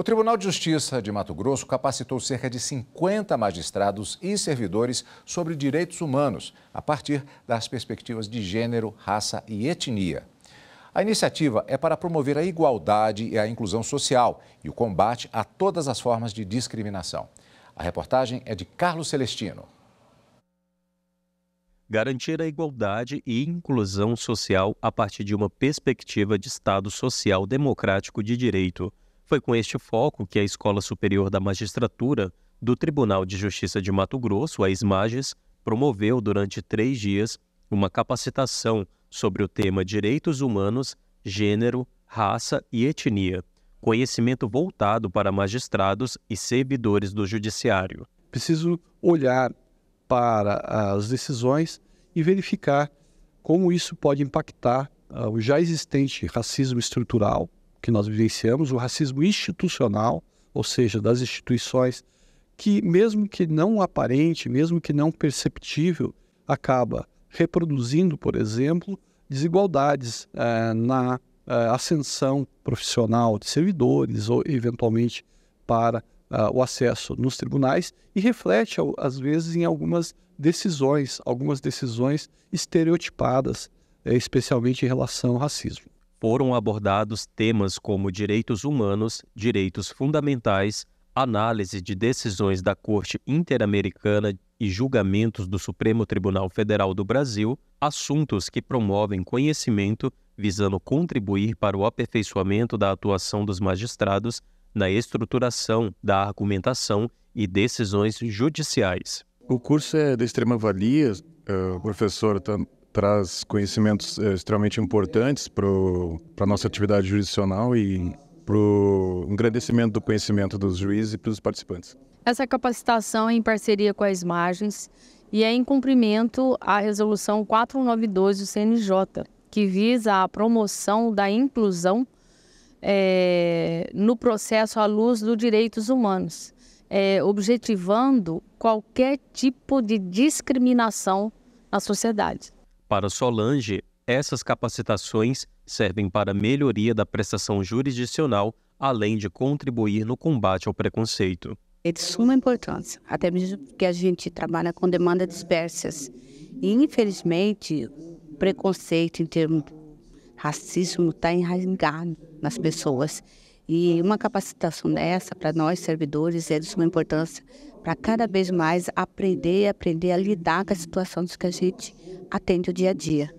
O Tribunal de Justiça de Mato Grosso capacitou cerca de 50 magistrados e servidores sobre direitos humanos, a partir das perspectivas de gênero, raça e etnia. A iniciativa é para promover a igualdade e a inclusão social e o combate a todas as formas de discriminação. A reportagem é de Carlos Celestino. Garantir a igualdade e inclusão social a partir de uma perspectiva de Estado social democrático de direito foi com este foco que a Escola Superior da Magistratura do Tribunal de Justiça de Mato Grosso, a Esmages promoveu durante três dias uma capacitação sobre o tema direitos humanos, gênero, raça e etnia, conhecimento voltado para magistrados e servidores do judiciário. Preciso olhar para as decisões e verificar como isso pode impactar ah, o já existente racismo estrutural, que nós vivenciamos, o racismo institucional, ou seja, das instituições, que mesmo que não aparente, mesmo que não perceptível, acaba reproduzindo, por exemplo, desigualdades eh, na eh, ascensão profissional de servidores ou eventualmente para eh, o acesso nos tribunais e reflete às vezes em algumas decisões, algumas decisões estereotipadas, especialmente em relação ao racismo foram abordados temas como direitos humanos, direitos fundamentais, análise de decisões da Corte Interamericana e julgamentos do Supremo Tribunal Federal do Brasil, assuntos que promovem conhecimento visando contribuir para o aperfeiçoamento da atuação dos magistrados na estruturação da argumentação e decisões judiciais. O curso é de extrema valia, uh, eh, professor, traz conhecimentos é, extremamente importantes para a nossa atividade jurisdicional e para o engrandecimento do conhecimento dos juízes e dos participantes. Essa capacitação é em parceria com as margens e é em cumprimento à Resolução 492 do CNJ, que visa a promoção da inclusão é, no processo à luz dos direitos humanos, é, objetivando qualquer tipo de discriminação na sociedade. Para Solange, essas capacitações servem para melhoria da prestação jurisdicional, além de contribuir no combate ao preconceito. É de suma importância, até mesmo porque a gente trabalha com demandas dispersas. E, infelizmente, o preconceito em termos de racismo está enraizado nas pessoas. E uma capacitação dessa, para nós servidores, é de suma importância, para cada vez mais aprender, aprender a lidar com as situações que a gente atende o dia a dia.